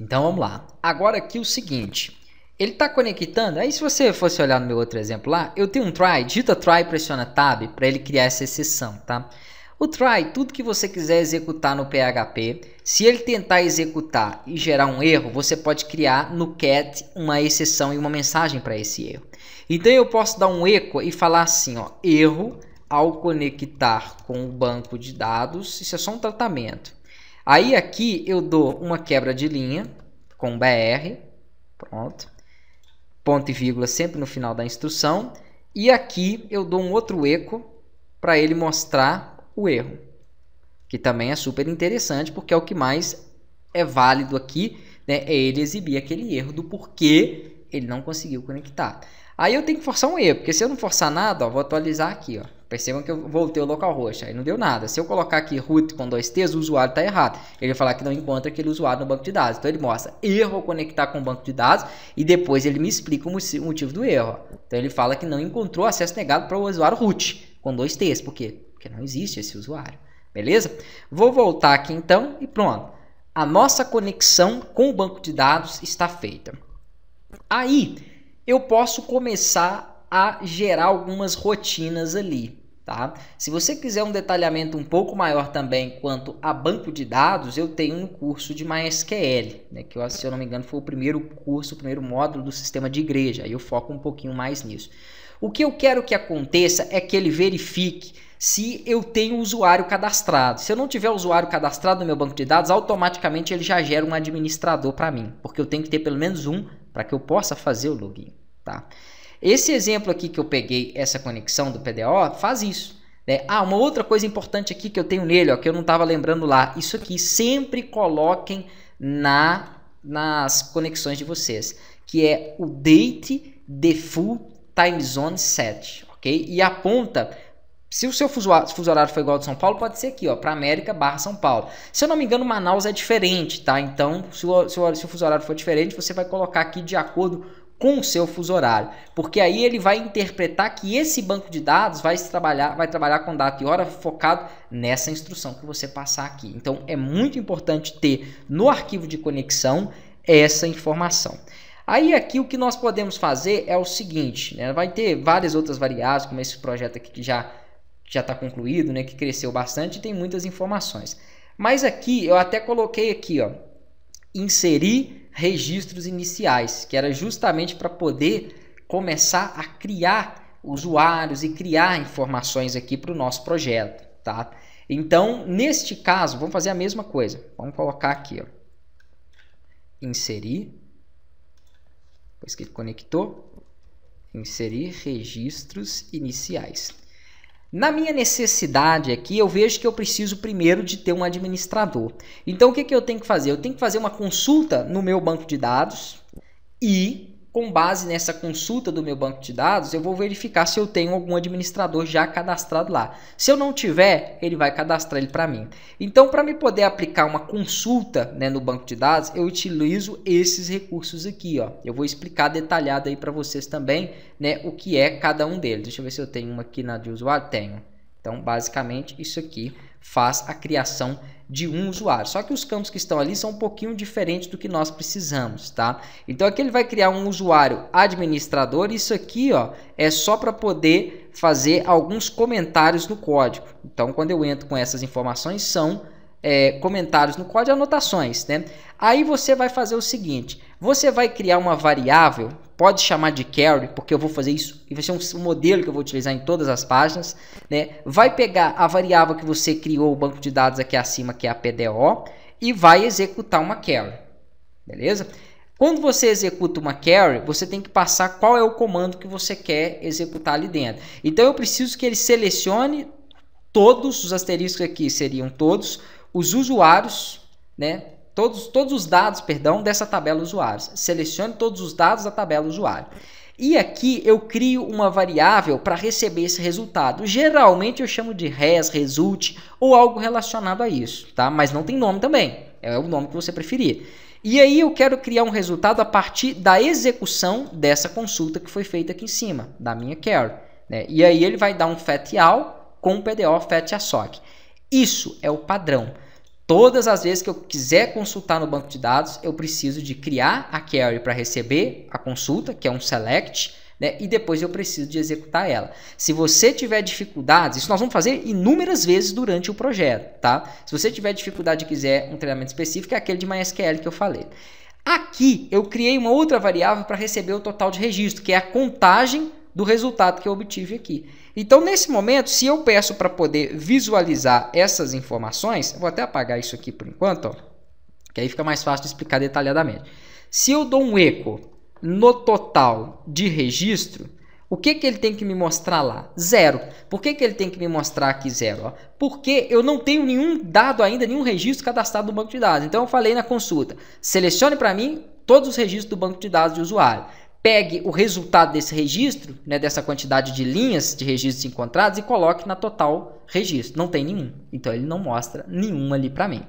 Então vamos lá. Agora aqui o seguinte. Ele está conectando. Aí se você fosse olhar no meu outro exemplo lá, eu tenho um try, digita try, pressiona tab para ele criar essa exceção, tá? O try, tudo que você quiser executar no PHP, se ele tentar executar e gerar um erro, você pode criar no cat uma exceção e uma mensagem para esse erro. Então eu posso dar um eco e falar assim, ó, erro ao conectar com o banco de dados, isso é só um tratamento. Aí aqui eu dou uma quebra de linha com BR, pronto, ponto e vírgula sempre no final da instrução, e aqui eu dou um outro eco para ele mostrar o erro, que também é super interessante porque é o que mais é válido aqui, né, é ele exibir aquele erro do porquê ele não conseguiu conectar. Aí eu tenho que forçar um erro, porque se eu não forçar nada, ó, vou atualizar aqui, ó. Percebam que eu voltei o roxo, aí não deu nada. Se eu colocar aqui root com dois T's, o usuário está errado. Ele vai falar que não encontra aquele usuário no banco de dados. Então ele mostra erro conectar com o banco de dados e depois ele me explica o motivo do erro. Então ele fala que não encontrou acesso negado para o usuário root com dois T's. Por quê? Porque não existe esse usuário. Beleza? Vou voltar aqui então e pronto. A nossa conexão com o banco de dados está feita. Aí eu posso começar a gerar algumas rotinas ali. Tá? Se você quiser um detalhamento um pouco maior também quanto a banco de dados, eu tenho um curso de MySQL, né, que eu, se eu não me engano foi o primeiro curso, o primeiro módulo do sistema de igreja, aí eu foco um pouquinho mais nisso. O que eu quero que aconteça é que ele verifique se eu tenho usuário cadastrado. Se eu não tiver usuário cadastrado no meu banco de dados, automaticamente ele já gera um administrador para mim, porque eu tenho que ter pelo menos um para que eu possa fazer o login, tá? Esse exemplo aqui que eu peguei, essa conexão do PDO, faz isso. Né? Ah, uma outra coisa importante aqui que eu tenho nele, ó, que eu não estava lembrando lá. Isso aqui, sempre coloquem na, nas conexões de vocês, que é o date default time zone set, ok? E aponta se o seu fuso horário for igual ao de São Paulo, pode ser aqui, ó, para América barra São Paulo. Se eu não me engano, Manaus é diferente, tá? Então, se o, se, o, se o fuso horário for diferente, você vai colocar aqui de acordo com o seu fuso horário, porque aí ele vai interpretar que esse banco de dados vai trabalhar, vai trabalhar com data e hora focado nessa instrução que você passar aqui. Então é muito importante ter no arquivo de conexão essa informação. Aí aqui o que nós podemos fazer é o seguinte, né? vai ter várias outras variáveis, como esse projeto aqui que já já está concluído, né? que cresceu bastante e tem muitas informações. Mas aqui eu até coloquei aqui, ó, inserir registros iniciais, que era justamente para poder começar a criar usuários e criar informações aqui para o nosso projeto, tá? Então, neste caso, vamos fazer a mesma coisa. Vamos colocar aqui, ó. Inserir. Depois que conectou, inserir registros iniciais. Na minha necessidade aqui, eu vejo que eu preciso primeiro de ter um administrador. Então, o que, que eu tenho que fazer? Eu tenho que fazer uma consulta no meu banco de dados e com base nessa consulta do meu banco de dados, eu vou verificar se eu tenho algum administrador já cadastrado lá. Se eu não tiver, ele vai cadastrar ele para mim. Então, para me poder aplicar uma consulta né, no banco de dados, eu utilizo esses recursos aqui. Ó. Eu vou explicar detalhado aí para vocês também né, o que é cada um deles. Deixa eu ver se eu tenho uma aqui na de usuário. Tenho. Então, basicamente, isso aqui faz a criação de um usuário. Só que os campos que estão ali são um pouquinho diferentes do que nós precisamos, tá? Então aqui ele vai criar um usuário administrador. Isso aqui, ó, é só para poder fazer alguns comentários no código. Então quando eu entro com essas informações são é, comentários no código, anotações, né? Aí você vai fazer o seguinte: você vai criar uma variável pode chamar de carry, porque eu vou fazer isso, e vai ser um, modelo que eu vou utilizar em todas as páginas, né? Vai pegar a variável que você criou o banco de dados aqui acima, que é a PDO, e vai executar uma carry, beleza? Quando você executa uma carry, você tem que passar qual é o comando que você quer executar ali dentro. Então eu preciso que ele selecione todos os asteriscos aqui seriam todos os usuários, né? todos, todos os dados, perdão, dessa tabela usuários. Selecione todos os dados da tabela usuário. E aqui eu crio uma variável para receber esse resultado. Geralmente eu chamo de res, result ou algo relacionado a isso, tá? Mas não tem nome também. É o nome que você preferir. E aí eu quero criar um resultado a partir da execução dessa consulta que foi feita aqui em cima, da minha query. Né? E aí ele vai dar um fat all com o PDO fat assoc. Isso é o padrão. Todas as vezes que eu quiser consultar no banco de dados, eu preciso de criar a query para receber a consulta, que é um select, né? e depois eu preciso de executar ela. Se você tiver dificuldades, isso nós vamos fazer inúmeras vezes durante o projeto, tá? Se você tiver dificuldade e quiser um treinamento específico, é aquele de MySQL que eu falei. Aqui eu criei uma outra variável para receber o total de registro, que é a contagem do resultado que eu obtive aqui. Então, nesse momento, se eu peço para poder visualizar essas informações, vou até apagar isso aqui por enquanto, ó, que aí fica mais fácil de explicar detalhadamente. Se eu dou um eco no total de registro, o que, que ele tem que me mostrar lá? Zero. Por que, que ele tem que me mostrar aqui zero? Ó? Porque eu não tenho nenhum dado ainda, nenhum registro cadastrado no banco de dados. Então eu falei na consulta: selecione para mim todos os registros do banco de dados de usuário pegue o resultado desse registro, né, dessa quantidade de linhas de registros encontrados e coloque na total registro. Não tem nenhum. Então ele não mostra nenhum ali para mim.